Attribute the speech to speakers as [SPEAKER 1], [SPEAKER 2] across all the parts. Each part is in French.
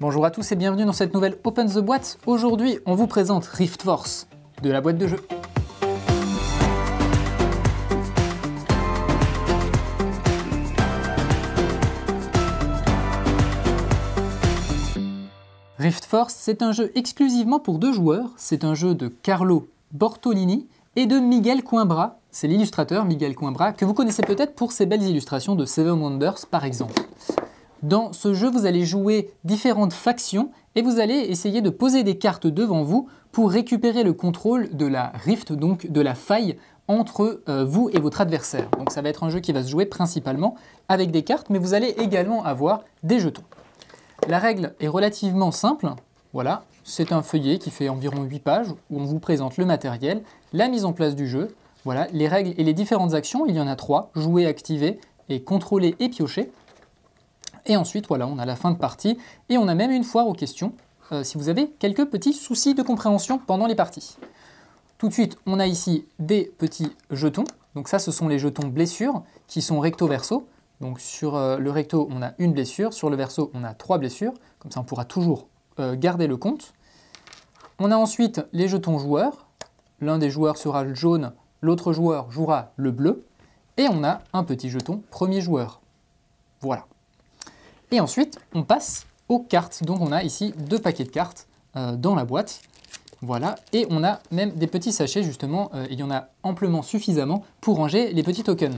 [SPEAKER 1] Bonjour à tous et bienvenue dans cette nouvelle Open the Boîte. Aujourd'hui, on vous présente Rift Force de la boîte de jeu. Rift Force, c'est un jeu exclusivement pour deux joueurs. C'est un jeu de Carlo Bortolini et de Miguel Coimbra. C'est l'illustrateur Miguel Coimbra que vous connaissez peut-être pour ses belles illustrations de Seven Wonders par exemple. Dans ce jeu, vous allez jouer différentes factions et vous allez essayer de poser des cartes devant vous pour récupérer le contrôle de la rift, donc de la faille entre euh, vous et votre adversaire. Donc ça va être un jeu qui va se jouer principalement avec des cartes, mais vous allez également avoir des jetons. La règle est relativement simple. Voilà, c'est un feuillet qui fait environ 8 pages où on vous présente le matériel, la mise en place du jeu, voilà, les règles et les différentes actions. Il y en a trois, jouer, activer et contrôler et piocher. Et ensuite, voilà, on a la fin de partie et on a même une foire aux questions euh, si vous avez quelques petits soucis de compréhension pendant les parties. Tout de suite, on a ici des petits jetons. Donc ça, ce sont les jetons blessures qui sont recto-verso. Donc sur euh, le recto, on a une blessure. Sur le verso, on a trois blessures. Comme ça, on pourra toujours euh, garder le compte. On a ensuite les jetons joueurs. L'un des joueurs sera le jaune, l'autre joueur jouera le bleu. Et on a un petit jeton premier joueur. Voilà. Et ensuite, on passe aux cartes. Donc on a ici deux paquets de cartes euh, dans la boîte. Voilà, et on a même des petits sachets justement, euh, il y en a amplement suffisamment pour ranger les petits tokens.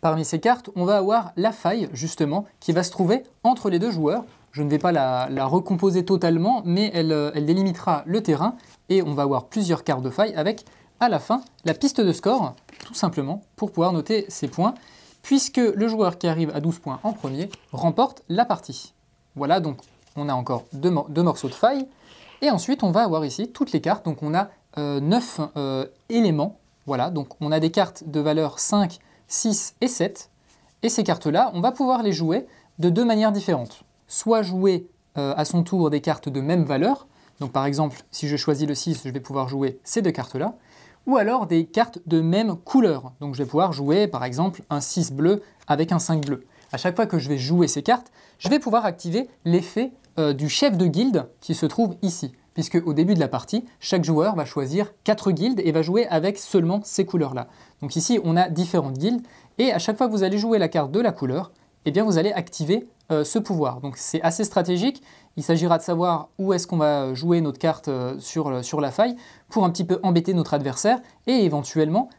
[SPEAKER 1] Parmi ces cartes, on va avoir la faille justement qui va se trouver entre les deux joueurs. Je ne vais pas la, recomposer totalement, mais elle, euh, elle délimitera le terrain et on va avoir plusieurs cartes de faille avec à la fin la piste de score, tout simplement, pour pouvoir noter ses points puisque le joueur qui arrive à 12 points en premier remporte la partie. Voilà, donc on a encore deux, morceaux de faille. Et ensuite, on va avoir ici toutes les cartes. Donc on a 9 euh, euh, éléments. Voilà, donc on a des cartes de valeur 5, 6 et 7. Et ces cartes-là, on va pouvoir les jouer de deux manières différentes. Soit jouer euh, à son tour des cartes de même valeur. Donc par exemple, si je choisis le 6, je vais pouvoir jouer ces deux cartes-là ou alors des cartes de même couleur. Donc je vais pouvoir jouer par exemple un 6 bleu avec un 5 bleu. À chaque fois que je vais jouer ces cartes, je vais pouvoir activer l'effet euh, du chef de guilde qui se trouve ici, puisque au début de la partie, chaque joueur va choisir 4 guildes et va jouer avec seulement ces couleurs-là. Donc ici, on a différentes guildes, et à chaque fois que vous allez jouer la carte de la couleur, eh bien vous allez activer euh, ce pouvoir. Donc c'est assez stratégique. Il s'agira de savoir où est-ce qu'on va jouer notre carte euh, euh, sur, la faille pour un petit peu embêter notre adversaire et éventuellement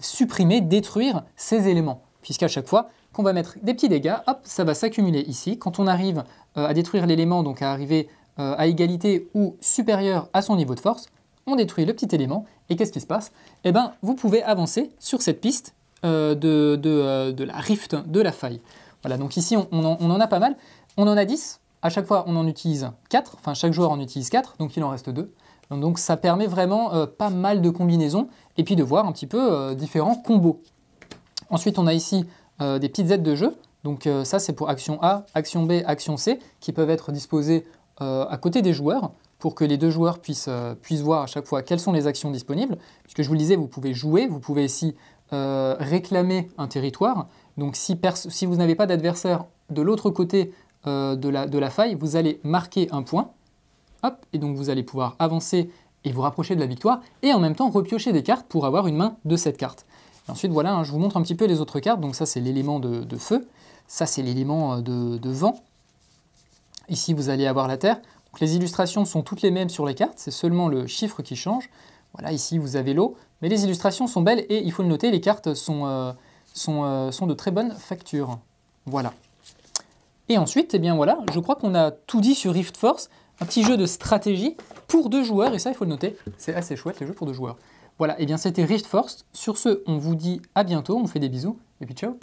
[SPEAKER 1] supprimer, détruire ces éléments. Puisqu'à chaque fois qu'on va mettre des petits dégâts, hop, ça va s'accumuler ici. Quand on arrive à détruire l'élément, donc à arriver à égalité ou supérieur à son niveau de force, on détruit le petit élément et qu'est-ce qui se passe Eh bien, vous pouvez avancer sur cette piste euh, euh, de, la rift, de la faille. Voilà, donc ici, on, en, a pas mal. On en a 10, à chaque fois on en utilise 4, enfin chaque joueur en utilise 4, donc il en reste 2. Donc ça permet vraiment euh, pas mal de combinaisons, et puis de voir un petit peu différents combos. Ensuite on a ici des petites aides de jeu, donc ça c'est pour action A, action B, action C, qui peuvent être disposées à côté des joueurs, pour que les deux joueurs puissent, puissent voir à chaque fois quelles sont les actions disponibles. Puisque je vous le disais, vous pouvez jouer, vous pouvez ici euh, réclamer un territoire. Donc si, vous n'avez pas d'adversaire de l'autre côté euh, de, la, faille, vous allez marquer un point. Hop, et donc vous allez pouvoir avancer et vous rapprocher de la victoire, et en même temps repiocher des cartes pour avoir une main de cette carte. ensuite, voilà, hein, je vous montre un petit peu les autres cartes. Donc ça, c'est l'élément de, feu. Ça, c'est l'élément euh, de, vent. Ici, vous allez avoir la terre. les illustrations sont toutes les mêmes sur les cartes. C'est seulement le chiffre qui change. Voilà, ici, vous avez l'eau. Mais les illustrations sont belles et il faut le noter, les cartes sont, euh, sont, euh, sont de très bonne facture. Voilà. Et ensuite, eh bien voilà, je crois qu'on a tout dit sur Rift Force, un petit jeu de stratégie pour deux joueurs, et ça il faut le noter, c'est assez chouette le jeu pour deux joueurs. Voilà, et eh bien c'était Rift Force. Sur ce, on vous dit à bientôt, on vous fait des bisous, et puis ciao